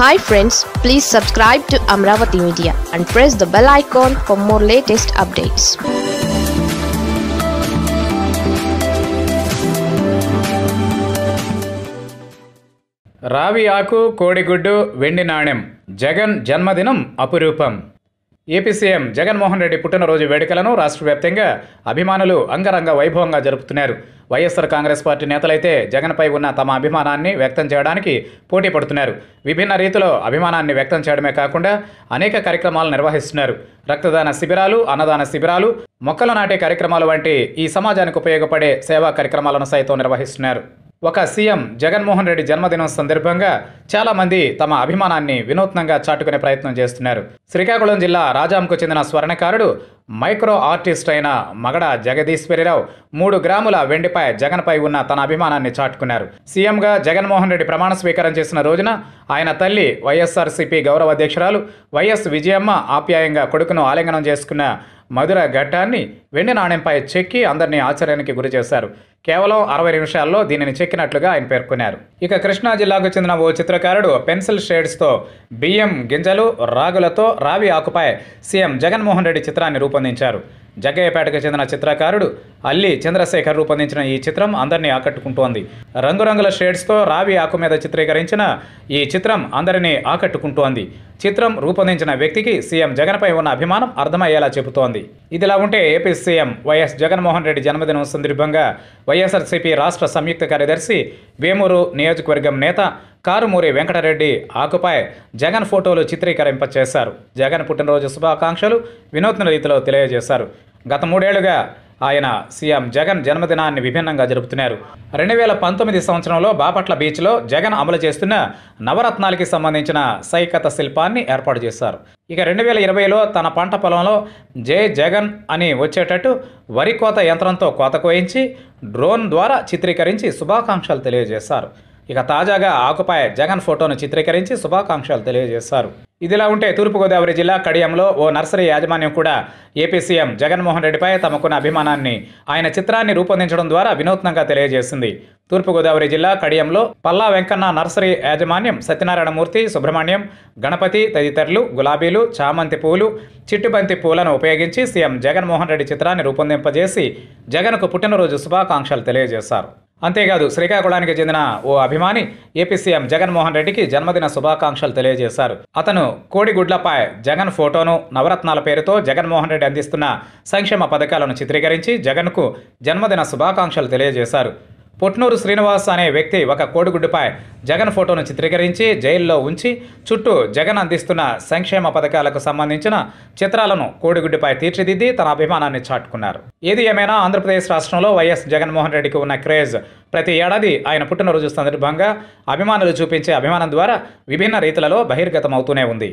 hi friends please subscribe to Amaravati media and press the bell icon for more latest updates రావి ఆకు కోడిగుడ్డు వెండి నాణెం జగన్ జన్మదినం అపురూపం ఏపీ సీఎం జగన్మోహన్ రెడ్డి పుట్టినరోజు వేడుకలను రాష్ట్ర వ్యాప్తంగా అభిమానులు అంగరంగ వైభవంగా జరుపుతున్నారు వైఎస్ఆర్ కాంగ్రెస్ పార్టీ నేతలైతే జగన్పై ఉన్న తమ అభిమానాన్ని వ్యక్తం చేయడానికి పోటీ పడుతున్నారు విభిన్న రీతిలో అభిమానాన్ని వ్యక్తం చేయడమే కాకుండా అనేక కార్యక్రమాలు నిర్వహిస్తున్నారు రక్తదాన శిబిరాలు అన్నదాన శిబిరాలు మొక్కలు నాటే కార్యక్రమాలు వంటి ఈ సమాజానికి ఉపయోగపడే సేవా కార్యక్రమాలను సైతం నిర్వహిస్తున్నారు ఒక సీఎం జగన్మోహన్ రెడ్డి జన్మదినం సందర్భంగా చాలామంది తమ అభిమానాన్ని వినూత్నంగా చాటుకునే ప్రయత్నం చేస్తున్నారు శ్రీకాకుళం జిల్లా రాజాంకు చెందిన స్వర్ణకారుడు మైక్రో ఆర్టిస్ట్ అయిన మగడ జగదీశ్వరిరావు మూడు గ్రాముల వెండిపై జగన్పై ఉన్న తన అభిమానాన్ని చాటుకున్నారు సీఎంగా జగన్మోహన్ రెడ్డి ప్రమాణ స్వీకారం చేసిన రోజున ఆయన తల్లి వైఎస్ఆర్సీపీ గౌరవ అధ్యక్షురాలు వైఎస్ విజయమ్మ ఆప్యాయంగా కొడుకును ఆలింగనం చేసుకున్న మధుర ఘట్టాన్ని వెండి నాణ్యంపై చెక్కి అందరినీ ఆశ్చర్యానికి గురి చేశారు కేవలం అరవై నిమిషాల్లో దీనిని చెక్కినట్లుగా ఆయన పేర్కొన్నారు ఇక కృష్ణా జిల్లాకు చెందిన ఓ చిత్రకారుడు పెన్సిల్ షేడ్స్తో బియ్యం గింజలు రాగులతో రావి ఆకుపై సీఎం జగన్మోహన్ రెడ్డి చిత్రాన్ని రూపొందించారు జగ్గయ్యపేటకు చెందిన చిత్రకారుడు అల్లి చంద్రశేఖర్ రూపొందించిన ఈ చిత్రం అందరినీ ఆకట్టుకుంటోంది రంగురంగుల షేడ్స్తో రావి ఆకు మీద చిత్రీకరించిన ఈ చిత్రం అందరినీ ఆకట్టుకుంటోంది చిత్రం రూపొందించిన వ్యక్తికి సీఎం జగన్పై ఉన్న అభిమానం అర్థమయ్యేలా చెబుతోంది ఇదిలా ఉంటే AP CM YS Jaganmohan Reddy జన్మదినం సందర్భంగా వైఎస్ఆర్సీపీ రాష్ట్ర సంయుక్త కార్యదర్శి వేమూరు నియోజకవర్గం నేత కారుమూరి వెంకటరెడ్డి ఆకుపై జగన్ ఫోటోలు చిత్రీకరింపచేశారు జగన్ పుట్టినరోజు శుభాకాంక్షలు వినూత్న రీతిలో తెలియజేశారు గత మూడేళ్లుగా ఆయన సీఎం జగన్ జన్మదినాన్ని విభిన్నంగా జరుపుతున్నారు రెండు వేల పంతొమ్మిది సంవత్సరంలో బాపట్ల బీచ్లో జగన్ అమలు చేస్తున్న నవరత్నాలకి సంబంధించిన సైకత శిల్పాన్ని ఏర్పాటు చేశారు ఇక రెండు వేల ఇరవైలో తన పంట పొలంలో జే జగన్ అని వచ్చేటట్టు వరి కోత యంత్రంతో కోత కోయించి డ్రోన్ ద్వారా చిత్రీకరించి శుభాకాంక్షలు తెలియజేశారు ఇక తాజాగా ఆకుపాయ జగన్ ఫోటోను చిత్రీకరించి శుభాకాంక్షలు తెలియజేశారు ఇదిలా ఉంటే తూర్పుగోదావరి జిల్లా కడియంలో ఓ నర్సరీ యాజమాన్యం కూడా ఏపీ సీఎం జగన్మోహన్ రెడ్డిపై తమకున్న అభిమానాన్ని ఆయన చిత్రాన్ని రూపొందించడం ద్వారా వినూత్నంగా తెలియజేసింది తూర్పుగోదావరి జిల్లా కడియంలో పల్లా వెంకన్న నర్సరీ యాజమాన్యం సత్యనారాయణమూర్తి సుబ్రహ్మణ్యం గణపతి తదితరులు గులాబీలు చామంతి పూలు చిట్టుబంతి పూలను ఉపయోగించి సీఎం జగన్మోహన్ రెడ్డి చిత్రాన్ని రూపొందింపజేసి జగన్కు పుట్టినరోజు శుభాకాంక్షలు తెలియజేశారు అంతేకాదు శ్రీకాకుళానికి చెందిన ఓ అభిమాని ఏపీ సీఎం జగన్మోహన్ రెడ్డికి జన్మదిన శుభాకాంక్షలు తెలియజేశారు అతను కోడిగుడ్లపై జగన్ ఫోటోను నవరత్నాల పేరుతో జగన్మోహన్ రెడ్డి అందిస్తున్న సంక్షేమ పథకాలను చిత్రీకరించి జగన్కు జన్మదిన శుభాకాంక్షలు తెలియజేశారు పుట్నూరు శ్రీనివాస్ అనే వ్యక్తి ఒక కోడిగుడ్డుపై జగన్ ఫోటోను చిత్రీకరించి జైల్లో ఉంచి చుట్టూ జగన్ అందిస్తున్న సంక్షేమ పథకాలకు సంబంధించిన చిత్రాలను కోడిగుడ్డుపై తీర్చిదిద్ది తన అభిమానాన్ని చాటుకున్నారు ఏది ఏమైనా ఆంధ్రప్రదేశ్ రాష్ట్రంలో వైఎస్ జగన్మోహన్ రెడ్డికి ఉన్న క్రేజ్ ప్రతి ఏడాది ఆయన పుట్టినరోజు సందర్భంగా అభిమానులు చూపించే అభిమానం ద్వారా విభిన్న రీతులలో బహిర్గతమవుతూనే ఉంది